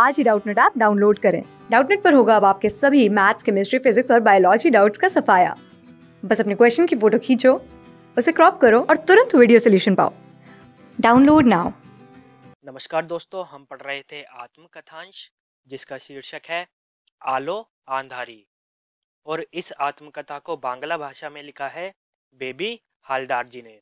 आज ही Doubtnut app download करें डाउटनेट पर होगा अब आपके सभी मैथ्स केमिस्ट्री फिजिक्स और बायोलॉजी डाउट्स का सफाया बस अपने क्वेश्चन की फोटो खींचो उसे क्रॉप करो और तुरंत वीडियो सोल्यूशन पाओ डाउनलोड नाउ नमस्कार दोस्तों हम पढ़ रहे थे आत्मकथांश जिसका शीर्षक है आलो आंधारी और इस आत्मकथा को बांग्ला भाषा में लिखा है बेबी हालदार जी ने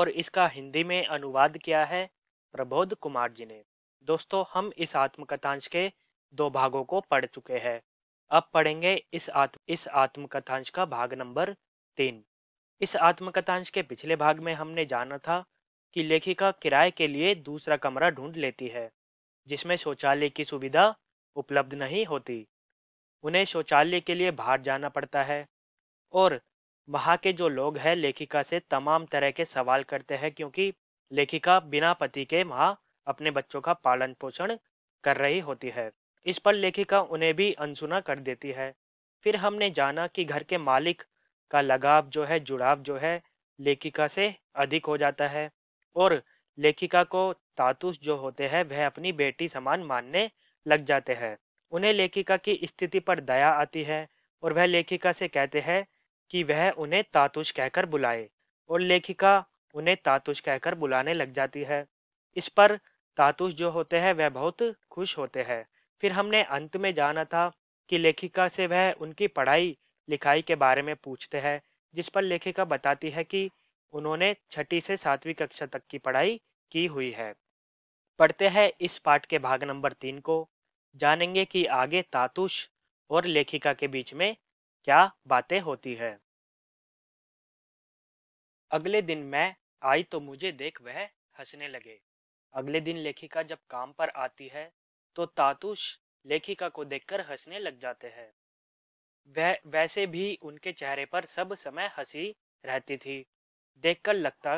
और इसका हिंदी में अनुवाद किया है प्रबोध कुमार जी ने दोस्तों हम इस आत्मकथांश के दो भागों को पढ़ चुके हैं अब पढ़ेंगे इस आत्म इस आत्मकथांश का भाग नंबर तीन इस आत्मकथांश के पिछले भाग में हमने जाना था कि लेखिका किराए के लिए दूसरा कमरा ढूंढ लेती है जिसमें शौचालय की सुविधा उपलब्ध नहीं होती उन्हें शौचालय के लिए बाहर जाना पड़ता है और वहाँ के जो लोग हैं लेखिका से तमाम तरह के सवाल करते हैं क्योंकि लेखिका बिना पति के वहाँ अपने बच्चों का पालन पोषण कर रही होती है इस पर लेखिका उन्हें भी अनसुना कर देती है फिर हमने जाना कि घर के मालिक का लगाव जो है जुड़ाव जो है लेखिका से अधिक हो जाता है और लेखिका को तातुस जो होते हैं वह अपनी बेटी समान मानने लग जाते हैं उन्हें लेखिका की स्थिति पर दया आती है और वह लेखिका से कहते हैं कि वह उन्हें तातुस कहकर बुलाए और लेखिका उन्हें तातुस कहकर बुलाने लग जाती है इस पर तातुस जो होते हैं वह बहुत खुश होते हैं फिर हमने अंत में जाना था कि लेखिका से वह उनकी पढ़ाई लिखाई के बारे में पूछते हैं जिस पर लेखिका बताती है कि उन्होंने छठी से सातवीं कक्षा तक की पढ़ाई की हुई है पढ़ते हैं इस पाठ के भाग नंबर तीन को जानेंगे कि आगे तातुष और लेखिका के बीच में क्या बातें होती है अगले दिन मैं आई तो मुझे देख वह हंसने लगे अगले दिन लेखिका जब काम पर आती है तो तातुश लेखिका को देखकर हंसने लग जाते हैं वै, वैसे भी उनके चेहरे पर सब समय हंसी रहती थी देखकर लगता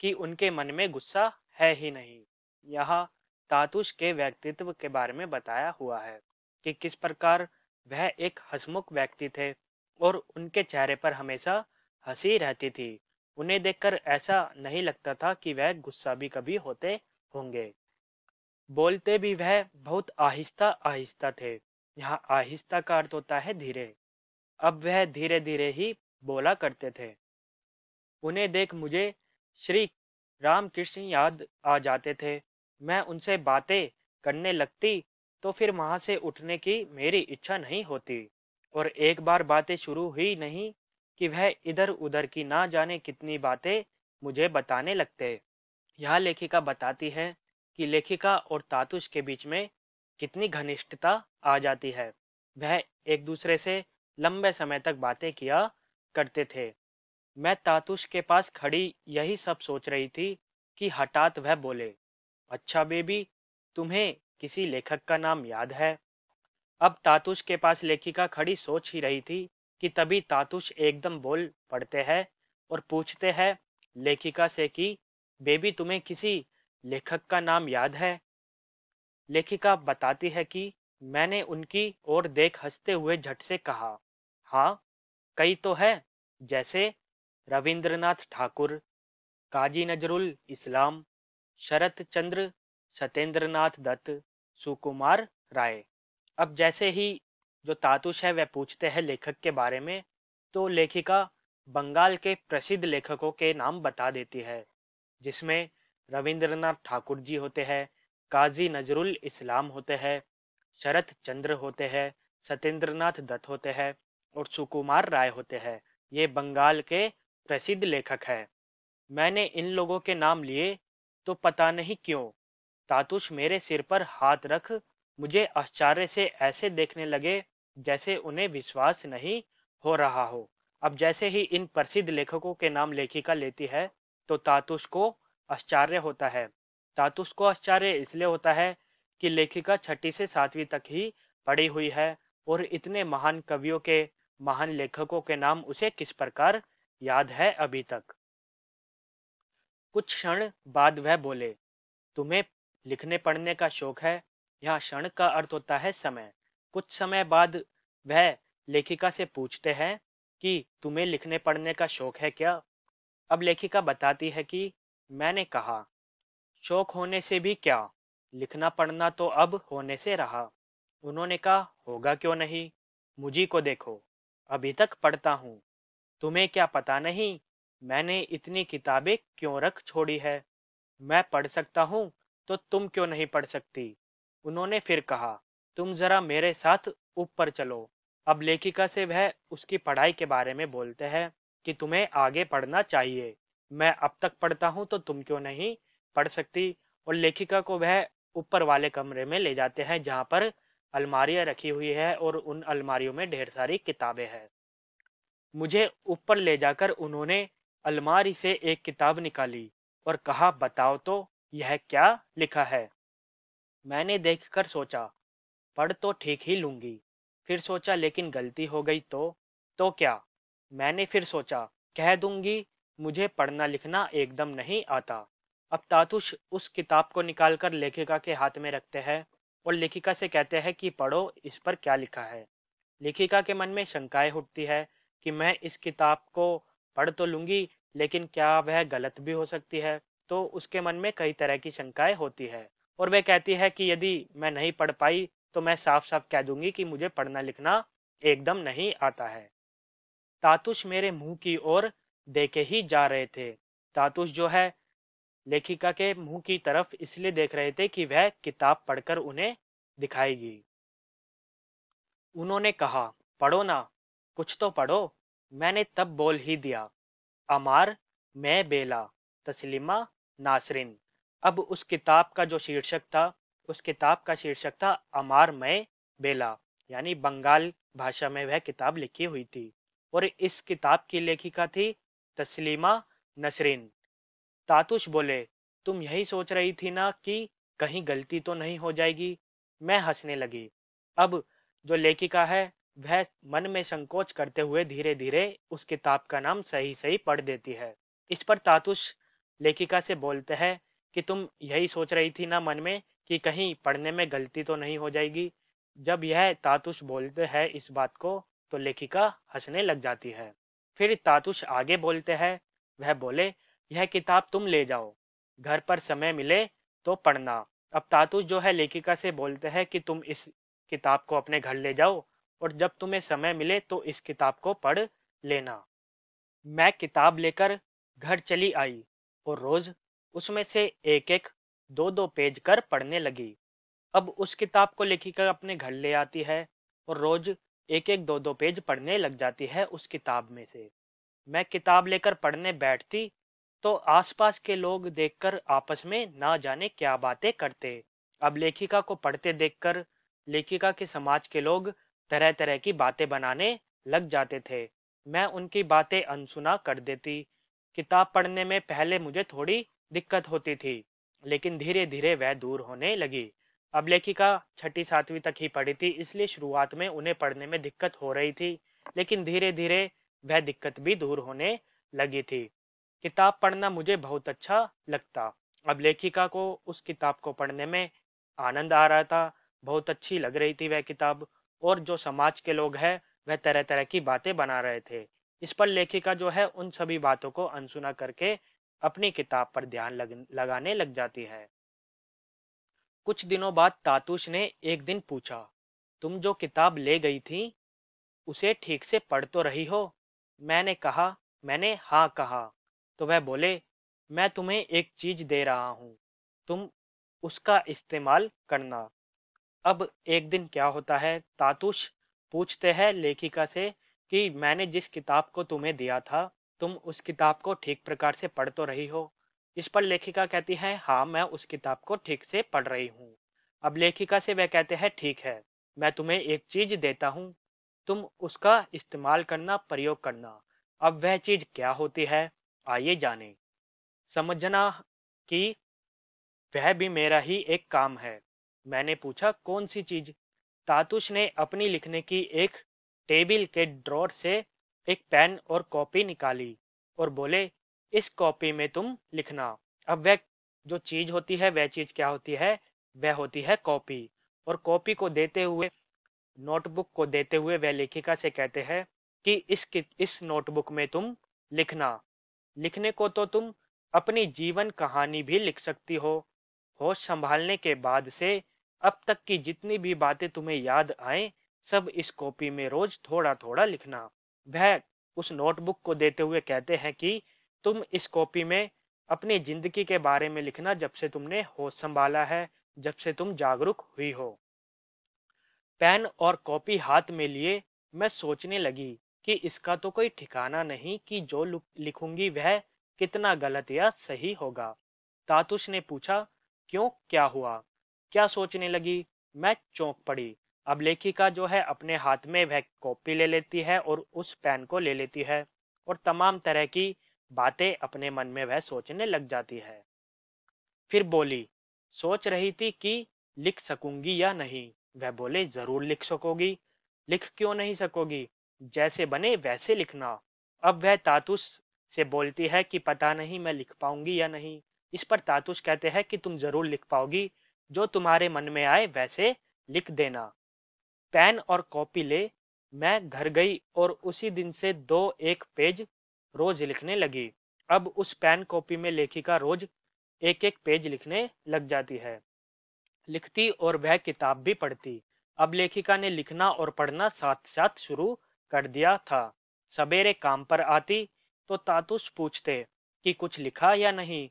कि उनके मन में गुस्सा है ही नहीं यह तातुश के व्यक्तित्व के बारे में बताया हुआ है कि किस प्रकार वह एक हसमुख व्यक्ति थे और उनके चेहरे पर हमेशा हंसी रहती थी उन्हें देखकर ऐसा नहीं लगता था कि वह गुस्सा भी कभी होते होंगे बोलते भी वह बहुत आहिस्ता आहिस्ता थे यहाँ आहिस्ता का अर्थ होता है धीरे अब वह धीरे धीरे ही बोला करते थे उन्हें देख मुझे श्री रामकृष्ण याद आ जाते थे मैं उनसे बातें करने लगती तो फिर वहां से उठने की मेरी इच्छा नहीं होती और एक बार बातें शुरू हुई नहीं कि वह इधर उधर की ना जाने कितनी बातें मुझे बताने लगते यह लेखिका बताती है कि लेखिका और तातुष के बीच में कितनी घनिष्ठता आ जाती है वह एक दूसरे से लंबे समय तक बातें किया करते थे मैं तातुष के पास खड़ी यही सब सोच रही थी कि हठात वह बोले अच्छा बेबी तुम्हें किसी लेखक का नाम याद है अब तातुष के पास लेखिका खड़ी सोच ही रही थी कि तभी तातुष एकदम बोल पड़ते हैं और पूछते हैं लेखिका से कि बेबी तुम्हें किसी लेखक का नाम याद है लेखिका बताती है कि मैंने उनकी ओर देख हंसते हुए झट से कहा हाँ कई तो है जैसे रविंद्रनाथ ठाकुर काजी नजरुल इस्लाम शरत चंद्र सत्येंद्रनाथ दत्त सुकुमार राय अब जैसे ही जो तातुश है वह पूछते हैं लेखक के बारे में तो लेखिका बंगाल के प्रसिद्ध लेखकों के नाम बता देती है जिसमें रविंद्रनाथ ठाकुर जी होते हैं काजी नजरुल इस्लाम होते हैं शरत चंद्र होते हैं सत्येंद्रनाथ दत्त होते हैं और सुकुमार राय होते हैं ये बंगाल के प्रसिद्ध लेखक हैं मैंने इन लोगों के नाम लिए तो पता नहीं क्यों तातुष मेरे सिर पर हाथ रख मुझे आश्चर्य से ऐसे देखने लगे जैसे उन्हें विश्वास नहीं हो रहा हो अब जैसे ही इन प्रसिद्ध लेखकों के नाम लेखिका लेती है तो तातुस को आश्चर्य होता है तातुस को आश्चर्य इसलिए होता है कि लेखिका छठी से सातवीं तक ही पढ़ी हुई है और इतने महान कवियों के महान लेखकों के नाम उसे किस प्रकार याद है अभी तक कुछ क्षण बाद वह बोले तुम्हें लिखने पढ़ने का शौक है यहाँ क्षण का अर्थ होता है समय कुछ समय बाद वह लेखिका से पूछते हैं कि तुम्हें लिखने पढ़ने का शौक है क्या अब लेखिका बताती है कि मैंने कहा शौक होने से भी क्या लिखना पढ़ना तो अब होने से रहा उन्होंने कहा होगा क्यों नहीं मुझी को देखो अभी तक पढ़ता हूँ तुम्हें क्या पता नहीं मैंने इतनी किताबें क्यों रख छोड़ी है मैं पढ़ सकता हूँ तो तुम क्यों नहीं पढ़ सकती उन्होंने फिर कहा तुम जरा मेरे साथ ऊपर चलो अब लेखिका से वह उसकी पढ़ाई के बारे में बोलते हैं कि तुम्हें आगे पढ़ना चाहिए मैं अब तक पढ़ता हूँ तो तुम क्यों नहीं पढ़ सकती और लेखिका को वह ऊपर वाले कमरे में ले जाते हैं जहाँ पर अलमारियाँ रखी हुई है और उन अलमारियों में ढेर सारी किताबें हैं मुझे ऊपर ले जाकर उन्होंने अलमारी से एक किताब निकाली और कहा बताओ तो यह क्या लिखा है मैंने देखकर सोचा पढ़ तो ठीक ही लूंगी फिर सोचा लेकिन गलती हो गई तो तो क्या मैंने फिर सोचा कह दूंगी मुझे पढ़ना लिखना एकदम नहीं आता अब तातुश उस किताब को निकालकर लेखिका के हाथ में रखते हैं और लेखिका से कहते हैं कि पढ़ो इस पर क्या लिखा है लेखिका के मन में शंकाएं उठती है कि मैं इस किताब को पढ़ तो लूंगी लेकिन क्या वह गलत भी हो सकती है तो उसके मन में कई तरह की शंकाएं होती है और वह कहती है कि यदि मैं नहीं पढ़ पाई तो मैं साफ साफ कह दूंगी कि मुझे पढ़ना लिखना एकदम नहीं आता है तातुश मेरे मुंह की ओर देखे ही जा रहे थे तातुष जो है लेखिका के मुंह की तरफ इसलिए देख रहे थे कि वह किताब पढ़कर उन्हें दिखाएगी उन्होंने कहा पढ़ो ना कुछ तो पढ़ो मैंने तब बोल ही दिया अमार मैं बेला तस्लिमा नासरिन अब उस किताब का जो शीर्षक था उस किताब का शीर्षक था अमार मैं बेला यानी बंगाल भाषा में वह किताब लिखी हुई थी और इस किताब की लेखिका थी तस्लीमा नसरीन तातुश बोले तुम यही सोच रही थी ना कि कहीं गलती तो नहीं हो जाएगी मैं हंसने लगी अब जो लेखिका है वह मन में संकोच करते हुए धीरे धीरे उस किताब का नाम सही सही पढ़ देती है इस पर तातुश लेखिका से बोलते हैं कि तुम यही सोच रही थी ना मन में कि कहीं पढ़ने में गलती तो नहीं हो जाएगी जब यह तातुश बोलते हैं इस बात को तो लेखिका हंसने लग जाती है फिर तातुष आगे बोलते हैं वह बोले यह किताब तुम ले जाओ घर पर समय मिले तो पढ़ना अब तातुष जो है लेखिका से बोलते हैं कि तुम इस किताब को अपने घर ले जाओ और जब तुम्हें समय मिले तो इस किताब को पढ़ लेना मैं किताब लेकर घर चली आई और रोज उसमें से एक एक दो दो पेज कर पढ़ने लगी अब उस किताब को लेखिका अपने घर ले आती है और रोज एक एक दो दो पेज पढ़ने लग जाती है उस किताब में से मैं किताब लेकर पढ़ने बैठती तो आसपास के लोग देखकर आपस में ना जाने क्या बातें करते अब लेखिका को पढ़ते देखकर लेखिका के समाज के लोग तरह तरह की बातें बनाने लग जाते थे मैं उनकी बातें अनसुना कर देती किताब पढ़ने में पहले मुझे थोड़ी दिक्कत होती थी लेकिन धीरे धीरे वह दूर होने लगी अब लेखिका छठी सातवीं तक ही पढ़ी थी इसलिए शुरुआत में उन्हें पढ़ने में दिक्कत हो रही थी लेकिन धीरे धीरे वह दिक्कत भी दूर होने लगी थी किताब पढ़ना मुझे बहुत अच्छा लगता अब लेखिका को उस किताब को पढ़ने में आनंद आ रहा था बहुत अच्छी लग रही थी वह किताब और जो समाज के लोग हैं वह तरह तरह की बातें बना रहे थे इस पर लेखिका जो है उन सभी बातों को अनसुना करके अपनी किताब पर ध्यान लग, लगाने लग जाती है कुछ दिनों बाद तातुश ने एक दिन पूछा तुम जो किताब ले गई थी उसे ठीक से पढ़ तो रही हो मैंने कहा मैंने हाँ कहा तो वह बोले मैं तुम्हें एक चीज दे रहा हूँ तुम उसका इस्तेमाल करना अब एक दिन क्या होता है तातुश पूछते हैं लेखिका से कि मैंने जिस किताब को तुम्हें दिया था तुम उस किताब को ठीक प्रकार से पढ़ तो रही हो इस पर लेखिका कहती है हाँ मैं उस किताब को ठीक से पढ़ रही हूँ अब लेखिका से वह कहते हैं ठीक है मैं तुम्हें एक चीज देता हूँ तुम उसका इस्तेमाल करना प्रयोग करना अब वह चीज क्या होती है आइए जाने समझना कि वह भी मेरा ही एक काम है मैंने पूछा कौन सी चीज तातुश ने अपनी लिखने की एक टेबल के ड्रॉर से एक पेन और कॉपी निकाली और बोले इस कॉपी में तुम लिखना अब वह जो चीज होती है वह चीज क्या होती है वह होती है कॉपी और कॉपी को देते हुए नोटबुक को देते हुए वह लेखिका से कहते हैं कि इस इस नोटबुक में तुम लिखना लिखने को तो तुम अपनी जीवन कहानी भी लिख सकती हो होश संभालने के बाद से अब तक की जितनी भी बातें तुम्हें याद आए सब इस कॉपी में रोज थोड़ा थोड़ा लिखना वह उस नोटबुक को देते हुए कहते हैं कि तुम इस कॉपी में अपनी जिंदगी के बारे में लिखना जब से तुमने होश संभाला है जब से तुम जागरूक हुई हो पेन और कॉपी हाथ में लिए मैं सोचने लगी कि इसका तो कोई ठिकाना नहीं कि जो लिखूंगी वह कितना गलत या सही होगा तातुष ने पूछा क्यों क्या हुआ क्या सोचने लगी मैं चौंक पड़ी अब लेखिका जो है अपने हाथ में वह कॉपी ले लेती है और उस पेन को ले लेती है और तमाम तरह की बातें अपने मन में वह सोचने लग जाती है फिर बोली सोच रही थी कि लिख सकूंगी या नहीं वह बोले जरूर लिख सकोगी लिख क्यों नहीं सकोगी जैसे बने वैसे लिखना अब वह तातुस से बोलती है कि पता नहीं मैं लिख पाऊंगी या नहीं इस पर तातुस कहते हैं कि तुम जरूर लिख पाओगी जो तुम्हारे मन में आए वैसे लिख देना पेन और कॉपी ले मैं घर गई और उसी दिन से दो एक पेज रोज लिखने लगी अब उस पेन कॉपी में लेखिका रोज एक एक पेज लिखने लग जाती है लिखती और वह किताब भी पढ़ती अब लेखिका ने लिखना और पढ़ना साथ साथ शुरू कर दिया था सवेरे काम पर आती तो तातुस पूछते कि कुछ लिखा या नहीं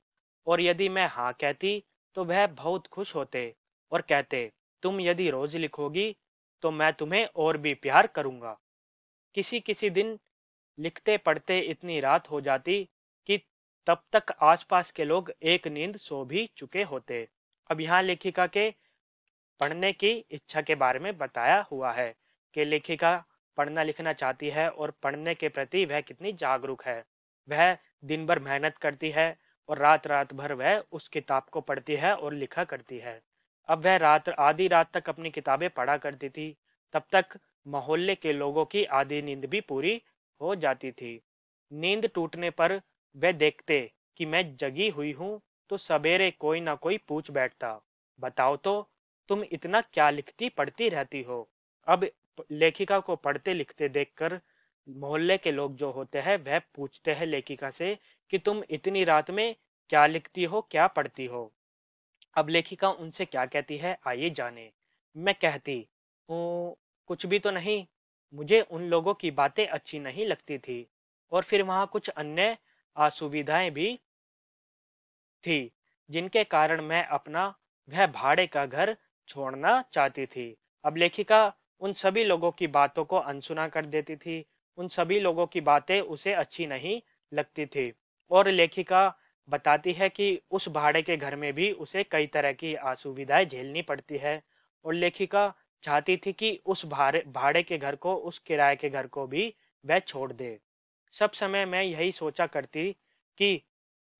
और यदि मैं हाँ कहती तो वह बहुत खुश होते और कहते तुम यदि रोज लिखोगी तो मैं तुम्हें और भी प्यार करूंगा किसी किसी दिन लिखते पढ़ते इतनी रात हो जाती कि तब तक आसपास के लोग एक नींद सो भी चुके होते अब यहाँ लेखिका के पढ़ने की इच्छा के बारे में बताया हुआ है कि लेखिका पढ़ना लिखना चाहती है और पढ़ने के प्रति वह कितनी जागरूक है वह दिन भर मेहनत करती है और रात रात भर वह उस किताब को पढ़ती है और लिखा करती है अब वह रात आधी रात तक अपनी किताबें पढ़ा करती थी तब तक मोहल्ले के लोगों की आधी नींद भी पूरी हो जाती थी नींद टूटने पर वे देखते कि मैं जगी हुई हूँ तो सवेरे कोई ना कोई पूछ बैठता बताओ तो तुम इतना क्या लिखती पढ़ती रहती हो अब लेखिका को पढ़ते लिखते देखकर मोहल्ले के लोग जो होते हैं वह पूछते हैं लेखिका से कि तुम इतनी रात में क्या लिखती हो क्या पढ़ती हो अब लेखिका उनसे क्या कहती है आइए जाने मैं कहती हूँ कुछ भी तो नहीं मुझे उन लोगों की बातें अच्छी नहीं लगती थी और फिर वहाँ कुछ अन्य असुविधाएं भी थी जिनके कारण मैं अपना वह भाड़े का घर छोड़ना चाहती थी अब लेखिका उन सभी लोगों की बातों को अनसुना कर देती थी उन सभी लोगों की बातें उसे अच्छी नहीं लगती थी और लेखिका बताती है कि उस भाड़े के घर में भी उसे कई तरह की असुविधाएं झेलनी पड़ती है और लेखिका चाहती थी कि उस भाड़े भाड़े के घर को उस किराए के घर को भी वह छोड़ दे सब समय मैं यही सोचा करती कि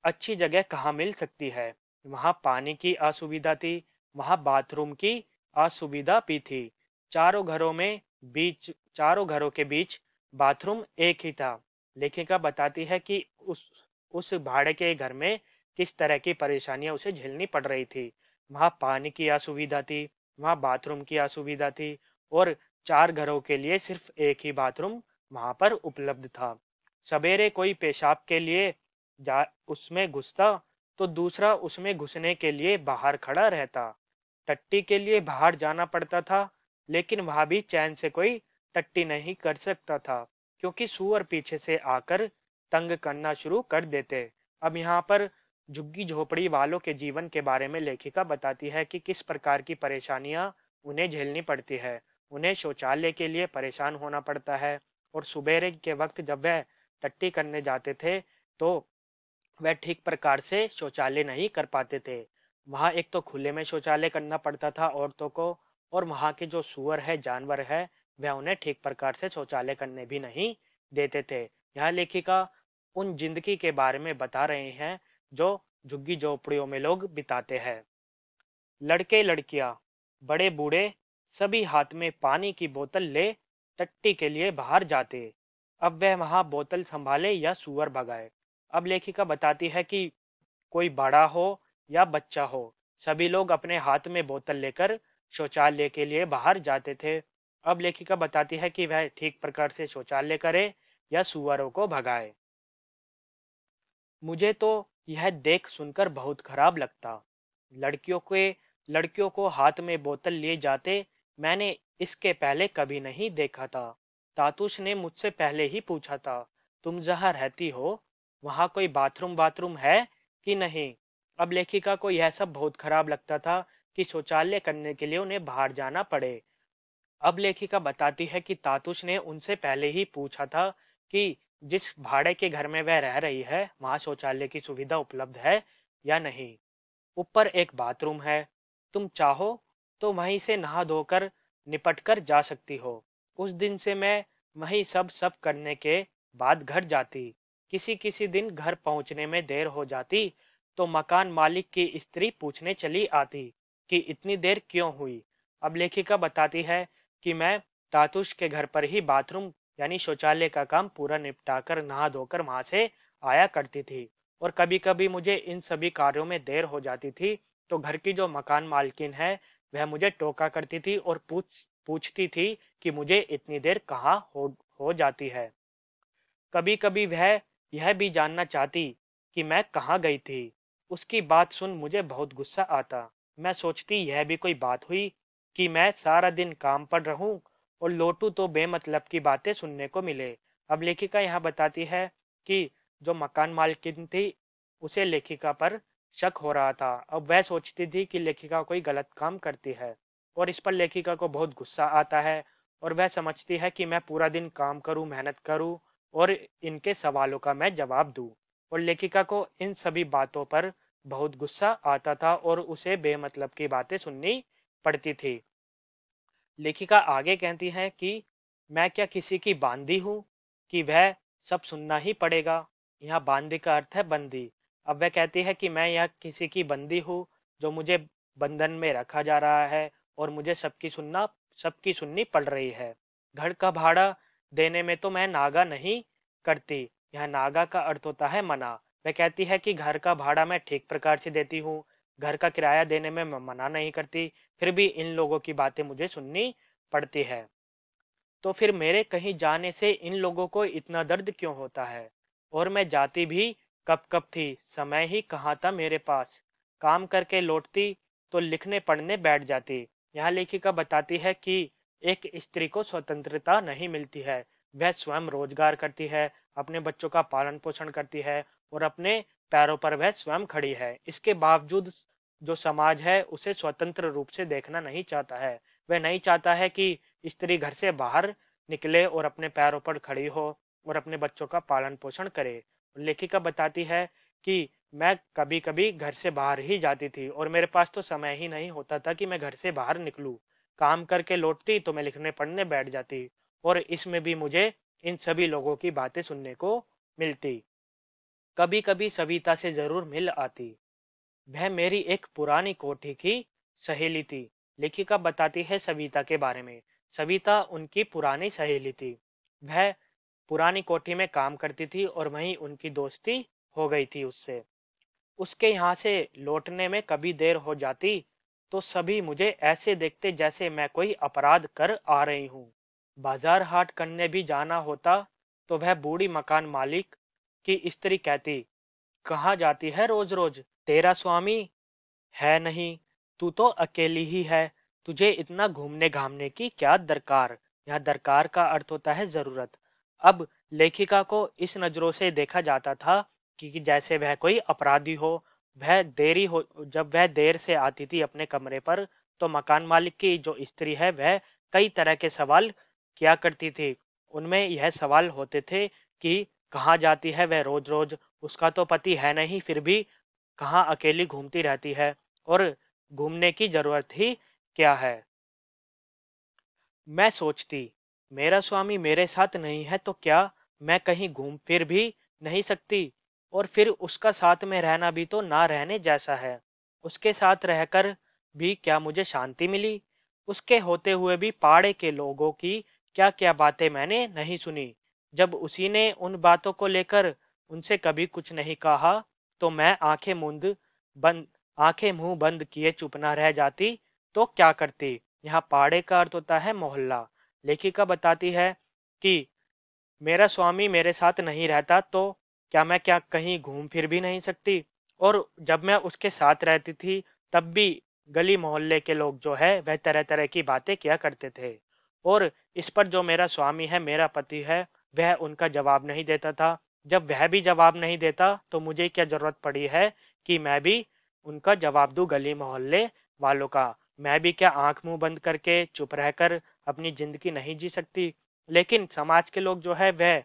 अच्छी जगह कहाँ मिल सकती है वहाँ पानी की असुविधा थी वहाँ बाथरूम की असुविधा भी थी चारों घरों में बीच चारों घरों के बीच बाथरूम एक ही था लेखिका बताती है कि उस उस भाड़े के घर में किस तरह की परेशानियां उसे झेलनी पड़ रही थी वहाँ पानी की असुविधा थी वहाँ बाथरूम की असुविधा थी और चार घरों के लिए सिर्फ एक ही बाथरूम वहाँ पर उपलब्ध था सवेरे कोई पेशाब के लिए जा उसमें घुसता तो दूसरा उसमें घुसने के लिए बाहर खड़ा रहता टट्टी के लिए बाहर जाना पड़ता था लेकिन वहाँ भी चैन से कोई टट्टी नहीं कर सकता था क्योंकि सुअर पीछे से आकर तंग करना शुरू कर देते अब यहाँ पर झुग्गी झोपड़ी वालों के जीवन के बारे में लेखिका बताती है कि किस प्रकार की परेशानियां उन्हें झेलनी पड़ती है उन्हें शौचालय के लिए परेशान होना पड़ता है और सुबेरे के वक्त जब वह टट्टी करने जाते थे तो वह ठीक प्रकार से शौचालय नहीं कर पाते थे वहाँ एक तो खुले में शौचालय करना पड़ता था औरतों को और वहाँ के जो सुअर है जानवर है वह उन्हें ठीक प्रकार से शौचालय करने भी नहीं देते थे यह लेखिका उन जिंदगी के बारे में बता रहे हैं जो झुग्गी झोपड़ियों में लोग बिताते हैं लड़के लड़कियां बड़े बूढ़े सभी हाथ में पानी की बोतल ले टट्टी के लिए बाहर जाते अब वह वहां बोतल संभाले या सुअर भगाए अब लेखिका बताती है कि कोई बड़ा हो या बच्चा हो सभी लोग अपने हाथ में बोतल लेकर शौचालय के लिए बाहर जाते थे अब लेखिका बताती है कि वह ठीक प्रकार से शौचालय करे या सुअरों को भगाए मुझे तो यह देख सुनकर बहुत खराब लगता लड़कियों के लड़कियों को हाथ में बोतल लिए जाते मैंने इसके पहले कभी नहीं देखा था तातुश ने मुझसे पहले ही पूछा था तुम जहाँ रहती हो वहाँ कोई बाथरूम बाथरूम है कि नहीं अब लेखिका को यह सब बहुत खराब लगता था कि शौचालय करने के लिए उन्हें बाहर जाना पड़े अब लेखिका बताती है कि तातुश ने उनसे पहले ही पूछा था कि जिस भाड़े के घर में वह रह रही है वहां शौचालय की सुविधा उपलब्ध है या नहीं ऊपर एक बाथरूम है तुम चाहो तो वहीं से नहा धोकर निपट कर जा सकती हो उस दिन से मैं वहीं सब सब करने के बाद घर जाती किसी किसी दिन घर पहुंचने में देर हो जाती तो मकान मालिक की स्त्री पूछने चली आती कि इतनी देर क्यों हुई अब लेखिका बताती है कि मैं तातुश के घर पर ही बाथरूम यानी शौचालय का काम पूरा निपटाकर नहा धोकर वहां से आया करती थी और कभी कभी मुझे इन सभी कार्यों में देर हो जाती थी तो घर की जो मकान मालकिन है वह मुझे टोका करती थी और पूछ पूछती थी कि मुझे इतनी देर कहाँ हो हो जाती है कभी कभी वह यह भी जानना चाहती कि मैं कहाँ गई थी उसकी बात सुन मुझे बहुत गुस्सा आता मैं सोचती यह भी कोई बात हुई कि मैं सारा दिन काम पर रहूं और लोटू तो बेमतलब की बातें सुनने को मिले अब लेखिका यहाँ बताती है कि जो मकान मालकिन थी उसे लेखिका पर शक हो रहा था अब वह सोचती थी कि लेखिका कोई गलत काम करती है और इस पर लेखिका को बहुत गुस्सा आता है और वह समझती है कि मैं पूरा दिन काम करूं मेहनत करूं और इनके सवालों का मैं जवाब दूं और लेखिका को इन सभी बातों पर बहुत गुस्सा आता था और उसे बेमतलब की बातें सुननी पड़ती थी लेखिका आगे कहती हैं कि मैं क्या किसी की बांदी हूँ कि वह सब सुनना ही पड़ेगा यहाँ बांदी का अर्थ है बंदी अब वह कहती है कि मैं यह किसी की बंदी हूँ जो मुझे बंधन में रखा जा रहा है और मुझे सबकी सुनना सबकी सुननी पड़ रही है घर का भाड़ा देने में तो मैं नागा नहीं करती यह नागा का अर्थ होता है मना वह कहती है कि घर का भाड़ा मैं ठीक प्रकार से देती हूँ घर का किराया देने में मना नहीं करती फिर भी इन लोगों की बातें मुझे सुननी पड़ती है तो फिर मेरे कहीं जाने से इन लोगों को इतना दर्द क्यों होता है और मैं जाती भी कब कब थी समय ही कहाँ था मेरे पास काम करके लौटती तो लिखने पढ़ने बैठ जाती यहाँ लेखिका बताती है कि एक स्त्री को स्वतंत्रता नहीं मिलती है वह स्वयं रोजगार करती है अपने बच्चों का पालन पोषण करती है और अपने पैरों पर वह स्वयं खड़ी है इसके बावजूद जो समाज है उसे स्वतंत्र रूप से देखना नहीं चाहता है वह नहीं चाहता है कि स्त्री घर से बाहर निकले और अपने पैरों पर खड़ी हो और अपने बच्चों का पालन पोषण करे लेखिका बताती है कि मैं कभी कभी घर से बाहर ही जाती थी और मेरे पास तो समय ही नहीं होता था कि मैं घर से बाहर निकलूं काम करके लौटती तो मैं लिखने पढ़ने बैठ जाती और इसमें भी मुझे इन सभी लोगों की बातें सुनने को मिलती कभी कभी सविता से जरूर मिल आती वह मेरी एक पुरानी कोठी की सहेली थी लेखिका बताती है सविता के बारे में सविता उनकी पुरानी सहेली थी वह पुरानी कोठी में काम करती थी और वहीं उनकी दोस्ती हो गई थी उससे उसके यहाँ से लौटने में कभी देर हो जाती तो सभी मुझे ऐसे देखते जैसे मैं कोई अपराध कर आ रही हूँ बाजार हाट करने भी जाना होता तो वह बूढ़ी मकान मालिक कि स्त्री कहती कहाँ जाती है रोज रोज तेरा स्वामी है नहीं तू तो अकेली ही है तुझे इतना घूमने घामने की क्या दरकार यहाँ दरकार का अर्थ होता है जरूरत अब लेखिका को इस नजरों से देखा जाता था कि जैसे वह कोई अपराधी हो वह देरी हो जब वह देर से आती थी अपने कमरे पर तो मकान मालिक की जो स्त्री है वह कई तरह के सवाल किया करती थी उनमें यह सवाल होते थे कि कहाँ जाती है वह रोज रोज उसका तो पति है नहीं फिर भी कहाँ अकेली घूमती रहती है और घूमने की जरूरत ही क्या है मैं सोचती मेरा स्वामी मेरे साथ नहीं है तो क्या मैं कहीं घूम फिर भी नहीं सकती और फिर उसका साथ में रहना भी तो ना रहने जैसा है उसके साथ रहकर भी क्या मुझे शांति मिली उसके होते हुए भी पहाड़े के लोगों की क्या क्या बातें मैंने नहीं सुनी जब उसी ने उन बातों को लेकर उनसे कभी कुछ नहीं कहा तो मैं आंखें मुंद बंद आंखें मुंह बंद किए चुप ना रह जाती तो क्या करती यहाँ पाड़े का अर्थ होता है मोहल्ला लेखिका बताती है कि मेरा स्वामी मेरे साथ नहीं रहता तो क्या मैं क्या कहीं घूम फिर भी नहीं सकती और जब मैं उसके साथ रहती थी तब भी गली मोहल्ले के लोग जो है वह तरह तरह की बातें किया करते थे और इस पर जो मेरा स्वामी है मेरा पति है वह उनका जवाब नहीं देता था जब वह भी जवाब नहीं देता तो मुझे क्या जरूरत पड़ी है कि मैं भी उनका जवाब दूं गली मोहल्ले वालों का मैं भी क्या आंख मुंह बंद करके चुप रहकर अपनी जिंदगी नहीं जी सकती लेकिन समाज के लोग जो है वह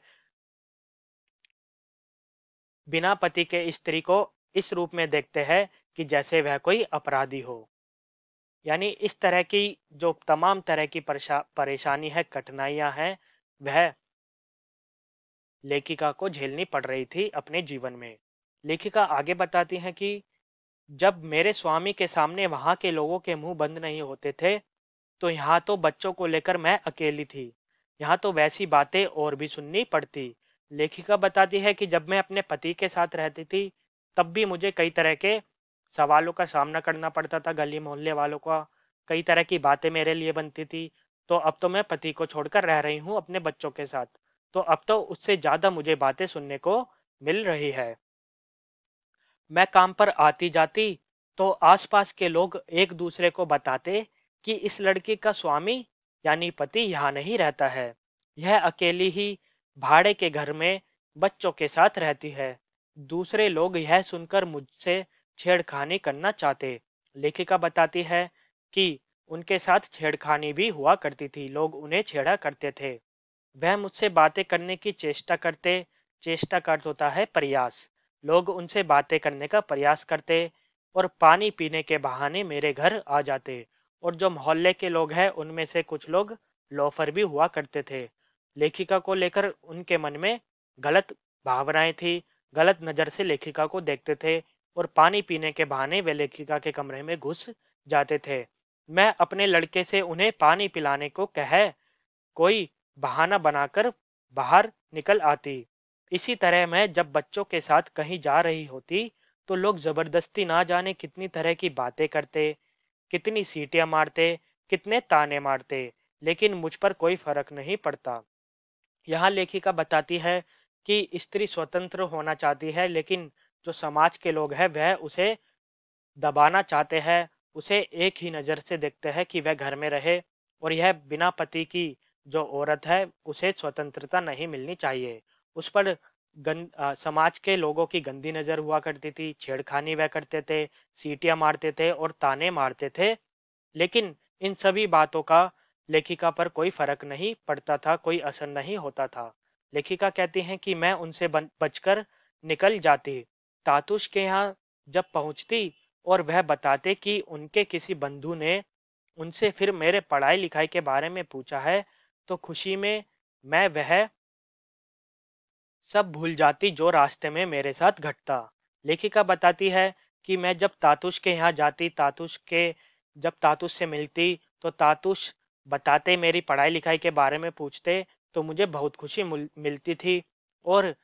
बिना पति के स्त्री को इस रूप में देखते हैं कि जैसे वह कोई अपराधी हो यानी इस तरह की जो तमाम तरह की परेशानी है कठिनाइयां हैं वह लेखिका को झेलनी पड़ रही थी अपने जीवन में लेखिका आगे बताती हैं कि जब मेरे स्वामी के सामने वहाँ के लोगों के मुंह बंद नहीं होते थे तो यहाँ तो बच्चों को लेकर मैं अकेली थी यहाँ तो वैसी बातें और भी सुननी पड़ती लेखिका बताती है कि जब मैं अपने पति के साथ रहती थी तब भी मुझे कई तरह के सवालों का सामना करना पड़ता था गली मोहल्ले वालों का कई तरह की बातें मेरे लिए बनती थी तो अब तो मैं पति को छोड़कर रह रही हूँ अपने बच्चों के साथ तो अब तो उससे ज्यादा मुझे बातें सुनने को मिल रही है मैं काम पर आती जाती तो आसपास के लोग एक दूसरे को बताते कि इस लड़की का स्वामी यानी पति यहाँ नहीं रहता है यह अकेली ही भाड़े के घर में बच्चों के साथ रहती है दूसरे लोग यह सुनकर मुझसे छेड़खानी करना चाहते लेखिका बताती है कि उनके साथ छेड़खानी भी हुआ करती थी लोग उन्हें छेड़ा करते थे वह मुझसे बातें करने की चेष्टा करते चेष्टा का अर्थ होता है प्रयास लोग उनसे बातें करने का प्रयास करते और पानी पीने के बहाने मेरे घर आ जाते और जो मोहल्ले के लोग हैं उनमें से कुछ लोग लोफर भी हुआ करते थे लेखिका को लेकर उनके मन में गलत भावनाएं थी गलत नज़र से लेखिका को देखते थे और पानी पीने के बहाने वे लेखिका के कमरे में घुस जाते थे मैं अपने लड़के से उन्हें पानी पिलाने को कह कोई बहाना बनाकर बाहर निकल आती इसी तरह मैं जब बच्चों के साथ कहीं जा रही होती तो लोग जबरदस्ती ना जाने कितनी तरह की बातें करते कितनी सीटियां मारते कितने ताने मारते लेकिन मुझ पर कोई फर्क नहीं पड़ता यहाँ लेखिका बताती है कि स्त्री स्वतंत्र होना चाहती है लेकिन जो समाज के लोग हैं वह उसे दबाना चाहते हैं उसे एक ही नज़र से देखते हैं कि वह घर में रहे और यह बिना पति की जो औरत है उसे स्वतंत्रता नहीं मिलनी चाहिए उस पर गंद आ, समाज के लोगों की गंदी नज़र हुआ करती थी छेड़खानी वह करते थे सीटियां मारते थे और ताने मारते थे लेकिन इन सभी बातों का लेखिका पर कोई फर्क नहीं पड़ता था कोई असर नहीं होता था लेखिका कहती हैं कि मैं उनसे बचकर निकल जाती तातुश के यहाँ जब पहुँचती और वह बताते कि उनके किसी बंधु ने उनसे फिर मेरे पढ़ाई लिखाई के बारे में पूछा है तो खुशी में मैं वह सब भूल जाती जो रास्ते में मेरे साथ घटता लेखिका बताती है कि मैं जब तातुश के यहाँ जाती तातुश के जब तातुश से मिलती तो तातुश बताते मेरी पढ़ाई लिखाई के बारे में पूछते तो मुझे बहुत खुशी मिलती थी और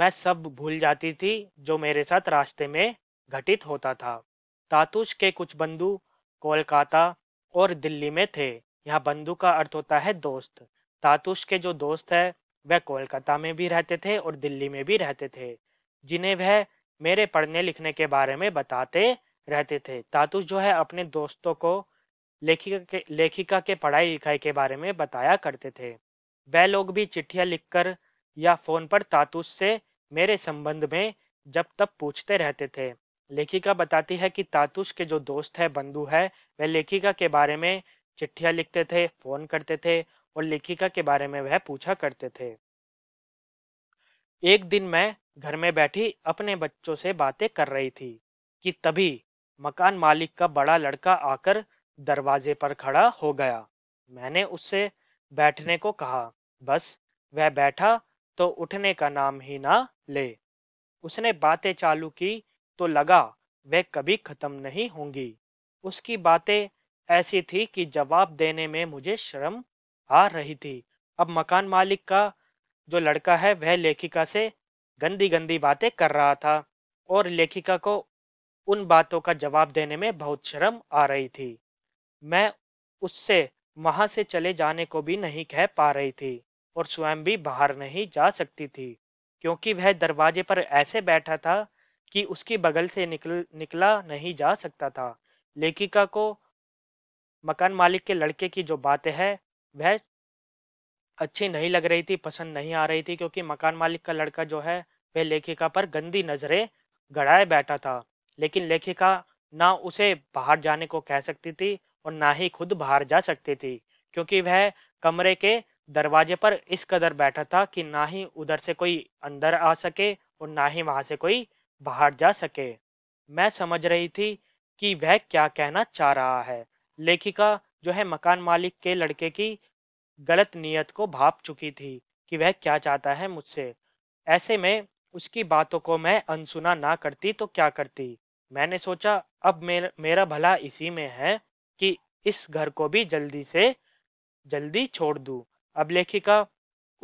मैं सब भूल जाती थी जो मेरे साथ रास्ते में घटित होता था तातुश के कुछ बंधु कोलकाता और दिल्ली में थे यहाँ बंधु का अर्थ होता है दोस्त तातुष के जो दोस्त है वह कोलकाता में भी रहते थे और दिल्ली में भी रहते थे जिन्हें वह मेरे पढ़ने लिखने के बारे में बताते रहते थे तातुश जो है अपने दोस्तों को लेखिका के लेखिका के पढ़ाई लिखाई के बारे में बताया करते थे वह लोग भी चिट्ठियां लिखकर या फोन पर तातुश से मेरे संबंध में जब तब पूछते रहते थे लेखिका बताती है कि तातुष के जो दोस्त है बंधु है वह लेखिका के बारे में चिट्ठियां लिखते थे फोन करते थे और लेखिका के बारे में वह पूछा करते थे एक दिन मैं घर में बैठी अपने बच्चों से बातें कर रही थी कि तभी मकान मालिक का बड़ा लड़का आकर दरवाजे पर खड़ा हो गया मैंने उससे बैठने को कहा बस वह बैठा तो उठने का नाम ही ना ले उसने बातें चालू की तो लगा वह कभी खत्म नहीं होंगी उसकी बातें ऐसी थी कि जवाब देने में मुझे शर्म आ रही थी अब मकान मालिक का जो लड़का है वह लेखिका से गंदी गंदी बातें कर रहा था और लेखिका को उन बातों का जवाब देने में बहुत शर्म आ रही थी मैं उससे वहां से चले जाने को भी नहीं कह पा रही थी और स्वयं भी बाहर नहीं जा सकती थी क्योंकि वह दरवाजे पर ऐसे बैठा था कि उसकी बगल से निकल निकला नहीं जा सकता था लेखिका को मकान मालिक के लड़के की जो बातें है वह अच्छी नहीं लग रही थी पसंद नहीं आ रही थी क्योंकि मकान मालिक का लड़का जो है वह लेखिका पर गंदी नजरें गड़ाए बैठा था लेकिन लेखिका ना उसे बाहर जाने को कह सकती थी और ना ही खुद बाहर जा सकती थी क्योंकि वह कमरे के दरवाजे पर इस कदर बैठा था कि ना ही उधर से कोई अंदर आ सके और ना ही वहां से कोई बाहर जा सके मैं समझ रही थी कि वह क्या कहना चाह रहा है लेखिका जो है मकान मालिक के लड़के की गलत नीयत को भाप चुकी थी कि वह क्या चाहता है मुझसे ऐसे में उसकी बातों को मैं अनसुना ना करती तो क्या करती मैंने सोचा अब मेर, मेरा भला इसी में है कि इस घर को भी जल्दी से जल्दी छोड़ दूँ अब लेखिका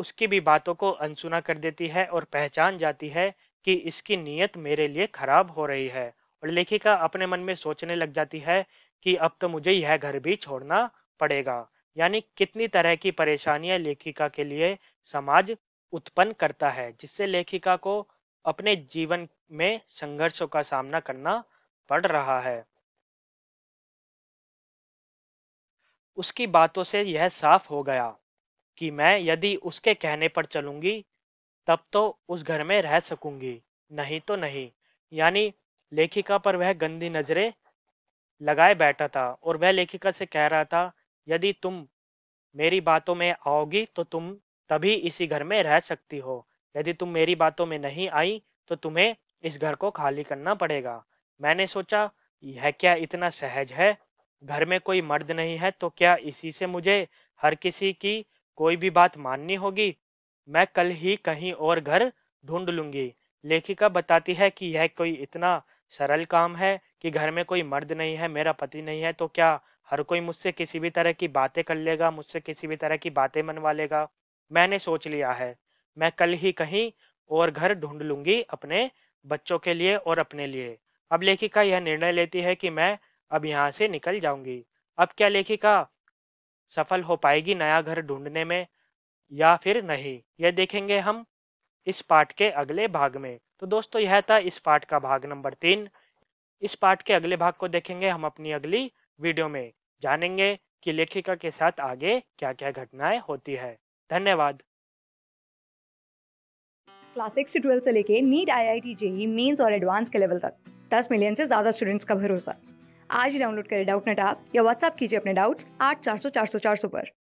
उसकी भी बातों को अनसुना कर देती है और पहचान जाती है कि इसकी नीयत मेरे लिए खराब हो रही है और लेखिका अपने मन में सोचने लग जाती है कि अब तो मुझे यह घर भी छोड़ना पड़ेगा यानी कितनी तरह की परेशानियां लेखिका के लिए समाज उत्पन्न करता है जिससे लेखिका को अपने जीवन में संघर्षों का सामना करना पड़ रहा है उसकी बातों से यह साफ हो गया कि मैं यदि उसके कहने पर चलूंगी तब तो उस घर में रह सकूंगी नहीं तो नहीं यानी लेखिका पर वह गंदी नजरें लगाए बैठा था और वह लेखिका से कह रहा था यदि तुम मेरी बातों में आओगी तो तुम तभी इसी घर में रह सकती हो यदि तुम मेरी बातों में नहीं आई तो तुम्हें इस घर को खाली करना पड़ेगा मैंने सोचा यह क्या इतना सहज है घर में कोई मर्द नहीं है तो क्या इसी से मुझे हर किसी की कोई भी बात माननी होगी मैं कल ही कहीं और घर ढूंढ लूंगी लेखिका बताती है कि यह कोई इतना सरल काम है कि घर में कोई मर्द नहीं है मेरा पति नहीं है तो क्या हर कोई मुझसे किसी भी तरह की बातें कर लेगा मुझसे किसी भी तरह की बातें मनवा लेगा मैंने सोच लिया है मैं कल ही कहीं और घर ढूंढ लूंगी अपने बच्चों के लिए और अपने लिए अब लेखिका यह निर्णय लेती है कि मैं अब यहाँ से निकल जाऊंगी अब क्या लेखिका सफल हो पाएगी नया घर ढूंढने में या फिर नहीं यह देखेंगे हम इस पाठ के अगले भाग में तो दोस्तों यह था इस पार्ट का भाग नंबर तीन इस पार्ट के अगले भाग को देखेंगे हम अपनी अगली वीडियो में जानेंगे कि लेखिका के साथ आगे क्या क्या घटनाएं होती है धन्यवाद क्लास सिक्स से ट्वेल्थ से लेके NEET I I T JEE Mains और एडवांस के लेवल तक दस मिलियन से ज़्यादा स्टूडेंट्स का भरोसा आज ही डाउनलोड करें डाउट नेट आप या व्हाट्सअप कीजिए अपने डाउट्स आठ चार सौ चार सौ चार सौ पर